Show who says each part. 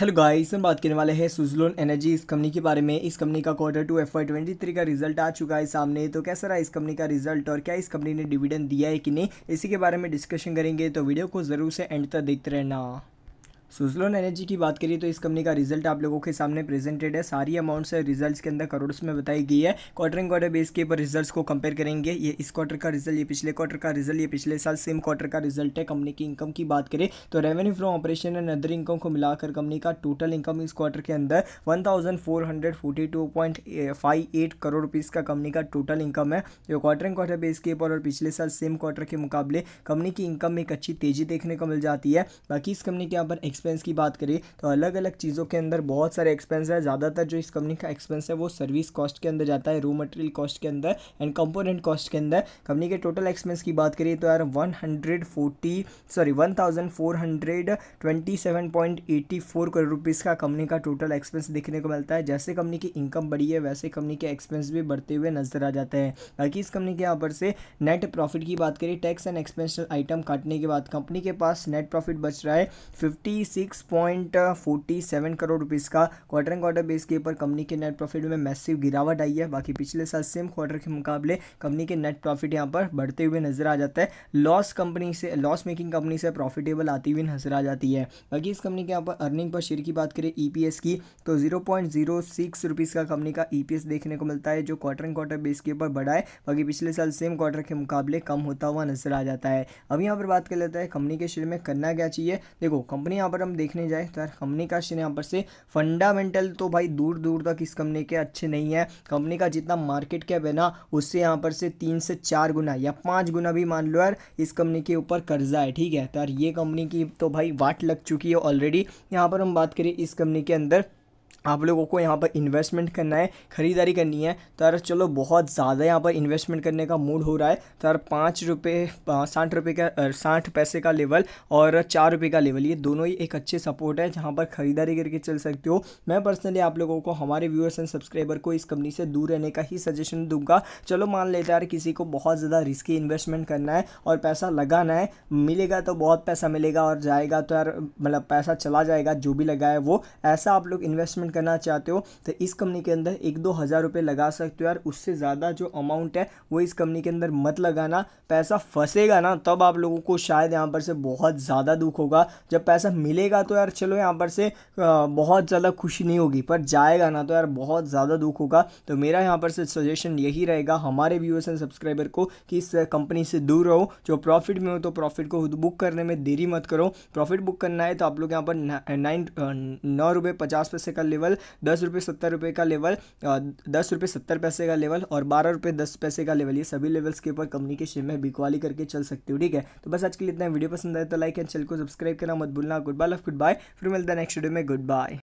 Speaker 1: hello guys हम बात करने वाले हैं सुजलोन एनर्जी इस कंपनी के बारे में इस कंपनी का quarter two F twenty three का रिजल्ट आ चुका है सामने तो कैसा रहा इस कंपनी का रिजल्ट और क्या इस कंपनी ने डिविडेंड दिया है कि नहीं इसी के बारे में डिस्कशन करेंगे तो वीडियो को ज़रूर से एंड तक देखते रहना सुजलोन एनर्जी की बात करिए तो इस कंपनी का रिजल्ट आप लोगों के सामने प्रेजेंटेड है सारी अमाउंट्स है रिजल्ट्स के अंदर करोड़ में बताई गई है क्वार्टर एंड क्वार्टर बेस के ऊपर रिजल्ट्स को कंपेयर करेंगे ये इस क्वार्टर का रिजल्ट ये पिछले क्वार्टर का रिजल्ट ये पिछले साल सेम क्वार्टर का रिजल्ट है कंपनी की इनकम की बात करें तो revenue from operation and other income को मिलाकर कंपनी का टोटल इनकम इस क्वार्टर के अंदर वन करोड़ रुपीज़ का कंपनी का टोटल इनकम है जो क्वार्टर एंड क्वार्टर बेस के ऊपर और पिछले साल सेम क्वार्टर के मुकाबले कंपनी की इनकम में एक अच्छी तेजी देखने को मिल जाती है बाकी इस कंपनी के यहाँ पर एक्सपेंस की बात करें तो अलग अलग चीज़ों के अंदर बहुत सारे एक्सपेंस है ज़्यादातर जो इस कंपनी का एक्सपेंस है वो सर्विस कॉस्ट के अंदर जाता है रो मटेरियल कॉस्ट के अंदर एंड कंपोनेंट कॉस्ट के अंदर कंपनी के टोटल एक्सपेंस की बात करिए तो यार one hundred forty sorry one thousand four hundred twenty seven point four crore rupees का कंपनी का टोटल एक्सपेंस देखने को मिलता है जैसे कंपनी की इनकम बढ़ी है वैसे कंपनी के एक्सपेंस भी बढ़ते हुए नजर आ जाते हैं बाकी इस कंपनी के यहाँ पर से नेट प्रॉफिट की बात करें टैक्स एंड एक्सपेंशल आइटम काटने के बाद कंपनी के पास नेट प्रॉफिट बच रहा है फिफ्टी 46.47 करोड़ रुपीस का क्वार्टर एंड क्वार्टर बेस के ऊपर कंपनी के नेट प्रॉफिट में मैसिव गिरावट आई है बाकी पिछले साल सेम क्वार्टर के मुकाबले कंपनी के नेट प्रॉफिट यहाँ पर बढ़ते हुए नजर आ जाता है लॉस कंपनी से लॉस मेकिंग कंपनी से प्रॉफिटेबल आती हुई नजर आ जाती है बाकी इस कंपनी के यहाँ पर अर्निंग पर शेयर की बात करें ई e की तो जीरो पॉइंट का कंपनी का ई e देखने को मिलता है जो क्वार्टर एंड क्वार्टर बेस के ऊपर बढ़ा है बाकी पिछले साल सेम क्वार्टर के मुकाबले कम होता हुआ नजर आ जाता है अब यहाँ पर बात कर लेते हैं कंपनी के शेयर में करना क्या चाहिए देखो कंपनी यहाँ पर पर हम देखने जाए तो यार कंपनी का शेयर यहाँ पर से फंडामेंटल तो भाई दूर दूर तक इस कंपनी के अच्छे नहीं है कंपनी का जितना मार्केट कैप है ना उससे यहाँ पर से तीन से चार गुना या पाँच गुना भी मान लो यार इस कंपनी के ऊपर कर्जा है ठीक है तो यार ये कंपनी की तो भाई वाट लग चुकी है ऑलरेडी यहाँ पर हम बात करें इस कंपनी के अंदर आप लोगों को यहाँ पर इन्वेस्टमेंट करना है ख़रीदारी करनी है तर चलो बहुत ज़्यादा यहाँ पर इन्वेस्टमेंट करने का मूड हो रहा है तर पाँच रुपये साठ रुपये का साठ पैसे का लेवल और चार रुपये का लेवल ये दोनों ही एक अच्छे सपोर्ट है जहाँ पर ख़रीदारी करके चल सकते हो मैं पर्सनली आप लोगों को हमारे व्यूअर्स एंड सब्सक्राइबर को इस कंपनी से दूर रहने का ही सजेशन दूंगा चलो मान लेते यार किसी को बहुत ज़्यादा रिस्की इन्वेस्टमेंट करना है और पैसा लगाना है मिलेगा तो बहुत पैसा मिलेगा और जाएगा तो यार मतलब पैसा चला जाएगा जो भी लगा है वो ऐसा आप लोग इन्वेस्टमेंट करना चाहते हो तो इस कंपनी के अंदर एक दो हज़ार रुपये लगा सकते हो यार उससे ज़्यादा जो अमाउंट है वो इस कंपनी के अंदर मत लगाना पैसा फंसेगा ना तब आप लोगों को शायद यहाँ पर से बहुत ज़्यादा दुख होगा जब पैसा मिलेगा तो यार चलो यहाँ पर से बहुत ज़्यादा खुशी नहीं होगी पर जाएगा ना तो यार बहुत ज़्यादा दुख होगा तो मेरा यहाँ पर से सजेशन यही रहेगा हमारे व्यूअर्स एंड सब्सक्राइबर को कि इस कंपनी से दूर रहो जो प्रॉफिट में हो तो प्रॉफिट को खुद बुक करने में देरी मत करो प्रॉफिट बुक करना है तो आप लोग यहाँ पर नाइन नौ रुपये पचास पैसे का ले लेवल दस रुपये सत्तर रुपये का लेवल दस रुपये सत्तर पैसे का लेवल और बारह रुपये दस पैसे का लेवल ये सभी लेवल्स के ऊपर कंपनी के शेयर में बिकवाली करके चल सकते हो ठीक है तो बस आज के लिए इतना वीडियो पसंद आए तो लाइक एंड चैनल को सब्सक्राइब करना मत भूलना good bye love good bye फिर मिलता है नेक्स्ट वीडियो में गुड बाय